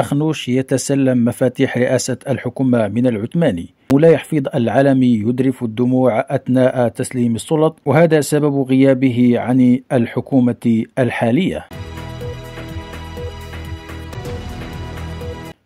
أخنوش يتسلم مفاتيح رئاسة الحكومة من العثماني ولا يحفظ العلمي يدرف الدموع أثناء تسليم السلط وهذا سبب غيابه عن الحكومة الحالية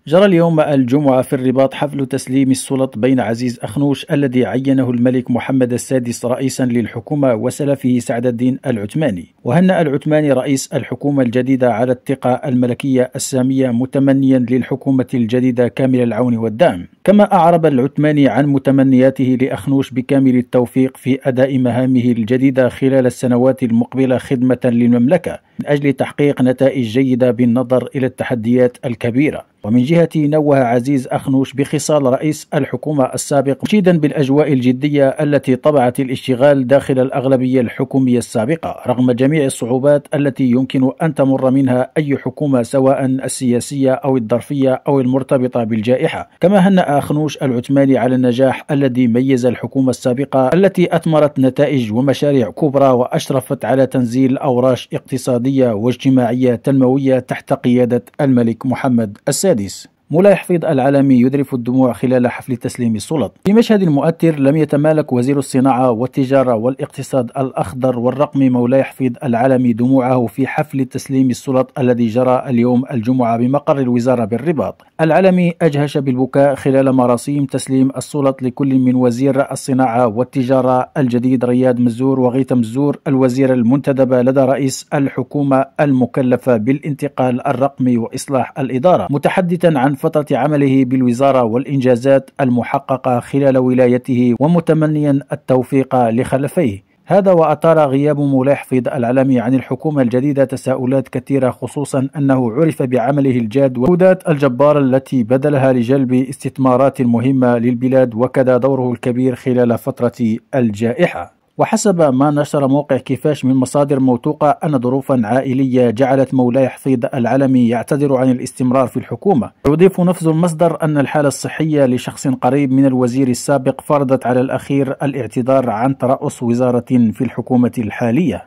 جرى اليوم الجمعة في الرباط حفل تسليم السلط بين عزيز أخنوش الذي عينه الملك محمد السادس رئيسا للحكومة وسلفه سعد الدين العثماني وهنأ العثماني رئيس الحكومة الجديدة على الثقة الملكية السامية متمنيا للحكومة الجديدة كامل العون والدعم كما أعرب العثماني عن متمنياته لأخنوش بكامل التوفيق في أداء مهامه الجديدة خلال السنوات المقبلة خدمة للمملكة من أجل تحقيق نتائج جيدة بالنظر إلى التحديات الكبيرة ومن جهة نوه عزيز أخنوش بخصال رئيس الحكومة السابق مشيدا بالأجواء الجدية التي طبعت الاشتغال داخل الأغلبية الحكومية السابقة رغم جميع الصعوبات التي يمكن أن تمر منها أي حكومة سواء السياسية أو الظرفية أو المرتبطة بالجائحة كما هنأ آخنوش العثماني على النجاح الذي ميز الحكومة السابقة التي أثمرت نتائج ومشاريع كبرى وأشرفت على تنزيل أوراش اقتصادية واجتماعية تنموية تحت قيادة الملك محمد السادس مولاي حفيظ العالمي يذرف الدموع خلال حفل تسليم السلط في مشهد مؤثر لم يتمالك وزير الصناعة والتجارة والاقتصاد الأخضر والرقم مولاي حفيظ العالمي دموعه في حفل تسليم السلط الذي جرى اليوم الجمعة بمقر الوزارة بالرباط العالمي أجهش بالبكاء خلال مراسيم تسليم السلط لكل من وزير الصناعة والتجارة الجديد رياد مزور وغيث مزور الوزيرة المنتدبة لدى رئيس الحكومة المكلفة بالانتقال الرقمي وإصلاح الإدارة متحدثا عن فترة عمله بالوزارة والإنجازات المحققة خلال ولايته ومتمنيا التوفيق لخلفيه هذا وأثار غياب ملاحفظ العلمي عن الحكومة الجديدة تساؤلات كثيرة خصوصا أنه عرف بعمله الجاد والجهودات الجبارة التي بذلها لجلب استثمارات مهمة للبلاد وكذا دوره الكبير خلال فترة الجائحة وحسب ما نشر موقع كيفاش من مصادر موثوقة أن ظروفا عائلية جعلت مولاي حفيظ العلمي يعتذر عن الاستمرار في الحكومة يضيف نفس المصدر أن الحالة الصحية لشخص قريب من الوزير السابق فرضت على الأخير الاعتذار عن ترأس وزارة في الحكومة الحالية